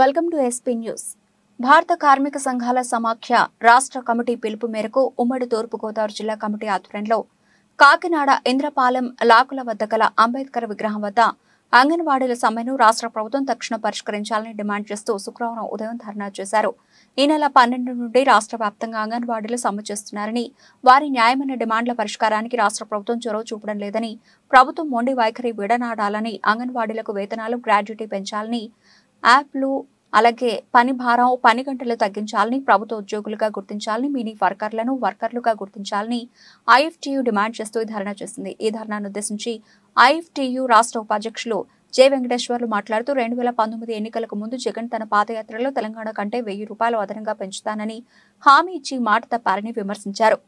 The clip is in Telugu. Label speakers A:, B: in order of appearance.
A: వెల్కమ్ టు ఎస్పీ న్యూస్ భారత కార్మిక సంఘాల సమాఖ్య రాష్ట్ర కమిటీ పిలుపు మేరకు ఉమ్మడి తూర్పుగోదావరి జిల్లా కమిటీ ఆధ్వర్యంలో కాకినాడ ఇంద్రపాలెం లాకుల వద్ద గల అంబేద్కర్ విగ్రహం వద్ద అంగన్వాడీల సమ్మెను రాష్ట్ర ప్రభుత్వం తక్షణ పరిష్కరించాలని డిమాండ్ చేస్తూ శుక్రవారం ఉదయం ధర్నా చేశారు ఈ నెల పన్నెండు నుండి రాష్ట్ర వ్యాప్తంగా అంగన్వాడీలు సమ్మె చేస్తున్నారని వారి న్యాయమైన డిమాండ్ల పరిష్కారానికి రాష్ట్ర ప్రభుత్వం చొరవ చూపడం లేదని ప్రభుత్వం మొండి వైఖరి విడనాడాలని అంగన్వాడీలకు వేతనాలు గ్రాడ్యుటీ పెంచాలని యాప్లు అలాగే పని భారం పని గంటలు తగ్గించాలని ప్రభుత్వ ఉద్యోగులుగా గుర్తించాలని మీని వర్కర్లను వర్కర్లుగా గుర్తించాలని ఐఎఫ్టీయూ డిమాండ్ చేస్తూ ధర్నా చేసింది ఈ ధర్నాను ఉద్దేశించి ఐఎఫ్టీయూ రాష్ట్ర ఉపాధ్యక్షులు జె వెంకటేశ్వర్లు మాట్లాడుతూ రెండు వేల పంతొమ్మిది ఎన్నికలకు ముందు జగన్ తన పాదయాత్రలో తెలంగాణ కంటే వెయ్యి రూపాయలు అదనంగా పెంచుతానని హామీ ఇచ్చి మాట తప్పారని విమర్శించారు